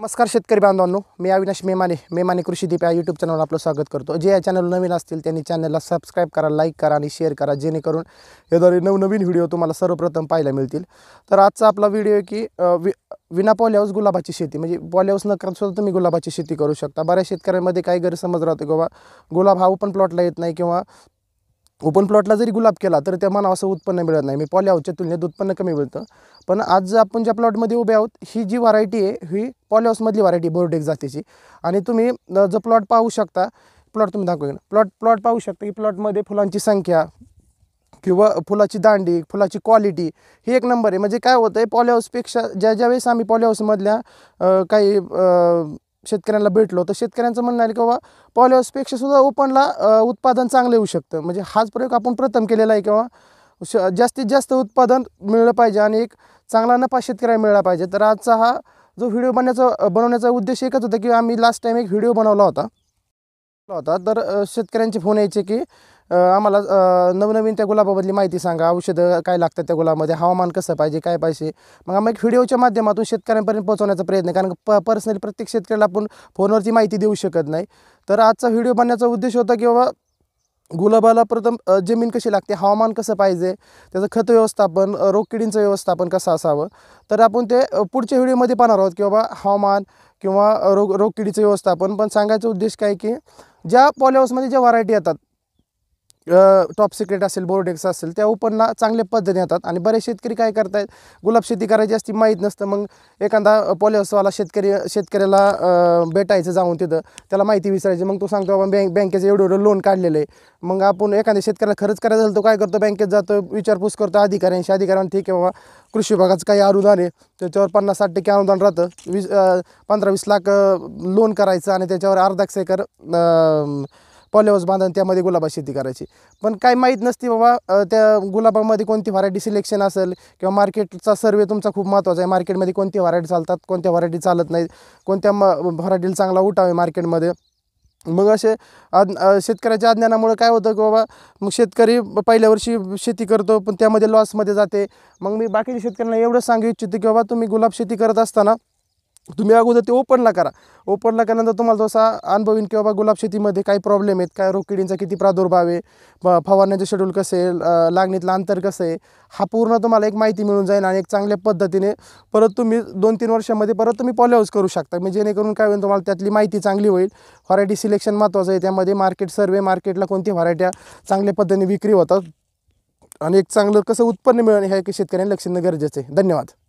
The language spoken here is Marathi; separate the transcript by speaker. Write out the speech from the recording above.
Speaker 1: नमस्कार शेतकरी बांधवांनो मी अविनाश मेमाने मेमाने कृषी दीप या यूट्यूब चॅनलवर आपलं स्वागत करतो जे या चॅनल नवीन असतील त्यांनी चॅनलला सबस्क्राईब करा लाईक करा आणि शेअर करा जेणेकरून याद्वारे नवनवीन व्हिडिओ तुम्हाला सर्वप्रथम पाहायला मिळतील तर आजचा आपला व्हिडिओ की वि विना पॉल्यावस गुलाबाची शेती म्हणजे पॉल्यावस न सुद्धा तुम्ही गुलाबाची शेती करू शकता बऱ्याच शेतकऱ्यांमध्ये काही गैरसमज राहतो किंवा गुलाब हा ओपन प्लॉटला येत नाही किंवा ओपन प्लॉटला जरी गुलाब केला तर त्या मला असं उत्पन्न मिळत नाही मी पॉलिहाऊसच्या तुलनेत उत्पन्न कमी मिळतं पण आज आपण ज्या प्लॉटमध्ये उभे आहोत ही जी व्हरायटी आहे ही पॉलिहाऊसमधली व्हरायटी बोर्डेक जातीची आणि तुम्ही जो प्लॉट पाहू शकता प्लॉट तुम्ही दाखवू प्लॉट प्लॉट पाहू शकता की प्लॉटमध्ये फुलांची संख्या किंवा फुलाची दांडी फुलाची क्वालिटी ही एक नंबर आहे म्हणजे काय होतं आहे पॉलिहाऊसपेक्षा ज्या ज्यावेळेस आम्ही पॉलिहाऊसमधल्या काही शेतकऱ्यांना भेटलो तर शेतकऱ्यांचं म्हणणं आहे की बाबा पॉलिहाऊसपेक्षा सुद्धा ओपनला उत्पादन चांगलं येऊ शकतं म्हणजे हाच प्रयोग आपण प्रथम केलेला आहे किंवा श जास्तीत जास्त उत्पादन मिळलं पाहिजे आणि एक चांगला नफा शेतकऱ्याला मिळाला पाहिजे तर आजचा हा जो व्हिडिओ बनण्याचा बनवण्याचा उद्देश एकच होता की आम्ही लास्ट टाईम एक व्हिडिओ बनवला होता होता तर शेतकऱ्यांचे फोन यायचे की आम्हाला नवनवीन त्या गुलाबाबद्दल माहिती सांगा औषधं काय लागतात त्या गुलाबामध्ये हवामान कसं पाहिजे काय पाहिजे मग आम्ही एक व्हिडिओच्या माध्यमातून शेतकऱ्यांपर्यंत पोहोचवण्याचा प्रयत्न कारण प पर्सनली प्रत्येक शेतकऱ्याला आपण फोनवरती माहिती देऊ शकत नाही तर आजचा व्हिडिओ बनण्याचा उद्देश होता की बाबा गुलाबाला प्रथम जमीन कशी लागते हवामान कसं पाहिजे त्याचं खत व्यवस्थापन रोगकिडींचं व्यवस्थापन कसं असावं तर आपण ते पुढच्या व्हिडिओमध्ये पाहणार आहोत की बाबा हवामान किंवा रोग रोगकिडीचं व्यवस्थापन पण सांगायचा उद्देश काय की ज्या पॉलिहाऊसमध्ये ज्या व्हरायटी येतात टॉप सिक्रेट असेल बोर्डेक्स असेल त्या ओपनला चांगल्या पद्धतीने येतात आणि बरेच शेतकरी काय आहेत गुलाब शेती करायची असती माहीत नसतं मग एखादा उत्सवाला शेतकरी शेतकऱ्याला भेटायचं जाऊन तिथं त्याला माहिती विचारायची मग तो सांगतो आपण बँक बँकेचं एवढं एवढं लोन काढलेलं आहे मग आपण एखाद्या शेतकऱ्याला खरंच करायचं झालं तो काय करतो बँकेत जातो विचारपूस करतो अधिकाऱ्यांशी अधिकाऱ्यांना ठीक आहे बाबा कृषी विभागाचं काही अनुदान आहे त्याच्यावर पन्नास साठ टक्के अनुदान राहतं वीस पंधरा वीस लाख लोन करायचं आणि त्याच्यावर अर्धा सेकर पॉलेवस बांधून त्यामध्ये गुलाबा शेती करायची पण काय माहीत नसते बाबा त्या गुलाबामध्ये कोणती व्हरायटी सिलेक्शन असेल किंवा मार्केटचा सर्वे तुमचा खूप महत्त्वाचा आहे मार्केटमध्ये कोणती व्हरायटी चालतात कोणत्या व्हरायटी चालत नाहीत कोणत्या म व्हरायटीला चांगला उठावे मार्केटमध्ये मग असे शेतकऱ्याच्या अज्ञानामुळे काय होतं की बाबा मग शेतकरी पहिल्या वर्षी शेती करतो पण त्यामध्ये लॉसमध्ये जाते मग मी बाकीच्या शेतकऱ्यांना एवढं सांगू इच्छितो की बाबा तुम्ही गुलाब शेती करत असताना तुम्ही अगोदर ते ओपनला करा ओपनला केल्यानंतर तुम्हाला जसा अनुभवीन किंवा की बाबा गुलाब शेतीमध्ये काय प्रॉब्लेम आहेत काय रोकिडींचा किती प्रादुर्भाव आहे ब फवारण्याचे शेड्यूल कसं आहे लागणीतलं अंतर कसं आहे हा पूर्ण तुम्हाला एक माहिती मिळून जाईल आणि एक चांगल्या पद्धतीने परत तुम्ही दोन तीन वर्षामध्ये परत तुम्ही पॉलिहाऊस करू शकता म्हणजे जेणेकरून काय होईल तुम्हाला त्यातली माहिती चांगली होईल व्हरायटी सिलेक्शन महत्त्वाचं आहे त्यामध्ये मार्केट सर्वे मार्केटला कोणती व्हरायट्या चांगल्या पद्धतीने विक्री होतात आणि एक चांगलं कसं उत्पन्न मिळणं हे शेतकऱ्यांनी लक्ष देणं गरजेचं आहे धन्यवाद